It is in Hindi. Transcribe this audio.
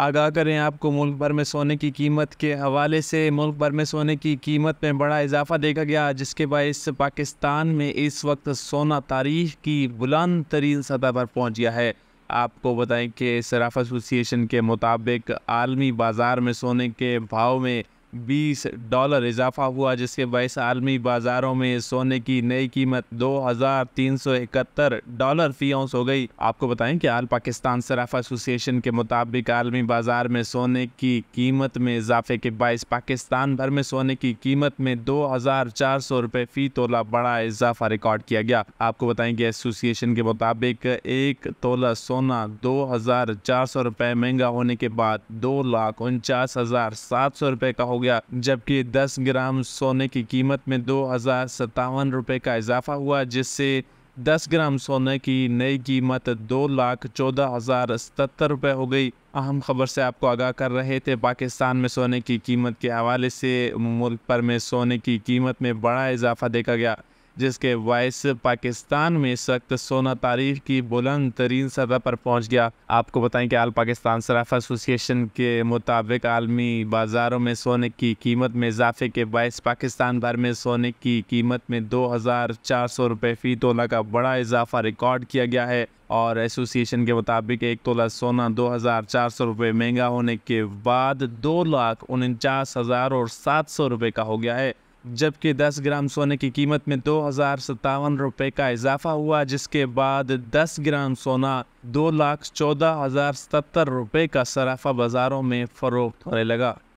आगाह करें आपको मुल्क भर में सोने की कीमत के हवाले से मुल्क भर में सोने की कीमत में बड़ा इजाफा देखा गया जिसके बायस पाकिस्तान में इस वक्त सोना तारीख की बुलंद तरीन सतह पर पहुंच गया है आपको बताएं कि सराफ एसोसिएशन के मुताबिक आलमी बाज़ार में सोने के भाव में बीस डॉलर इजाफा हुआ जिसके बाईस आलमी बाज़ारों में सोने की नई कीमत दो हज़ार तीन सौ इकहत्तर डॉलर फी औंस हो गई आपको बताएं कि आल पाकिस्तान सराफ एसोसिएशन के मुताबिक आलमी बाज़ार में सोने की कीमत में इजाफे के बाईस पाकिस्तान भर में सोने की कीमत में दो हज़ार चार सौ रुपए फ़ी तोला बड़ा इजाफा रिकॉर्ड किया गया आपको बताएं कि एसोसिएशन के मुताबिक एक तोला सोना दो हज़ार चार सौ रुपए महंगा होने के बाद दो लाख उनचास हज़ार सात सौ रुपए का हो गया जबकि 10 ग्राम सोने की कीमत में दो हज़ार का इजाफा हुआ जिससे 10 ग्राम सोने की नई कीमत दो लाख चौदह हज़ार सतर रुपये हो गई अहम खबर से आपको आगाह कर रहे थे पाकिस्तान में सोने की कीमत के हवाले से मुल्क भर में सोने की कीमत में बड़ा इजाफा देखा गया जिसके बायस पाकिस्तान में इस वक्त सोना तारीख की बुलंद तरीन सतह पर पहुंच गया आपको बताएं कि आल पाकिस्तान सराफ एसोसिएशन के मुताबिक आलमी बाज़ारों में सोने की कीमत में इजाफे के बायस पाकिस्तान भर में सोने की कीमत में दो हज़ार चार सौ रुपये फ़ी तोला का बड़ा इजाफा रिकॉर्ड किया गया है और एसोसिएशन के मुताबिक एक तोला सोना दो हज़ार चार सौ रुपये महंगा होने के बाद दो लाख उनचास हज़ार और सात सौ रुपये का हो गया है जबकि 10 ग्राम सोने की कीमत में दो हज़ार रुपये का इजाफा हुआ जिसके बाद 10 ग्राम सोना दो लाख चौदह हज़ार सतर रुपये का सराफा बाज़ारों में फ़रोख्त होने लगा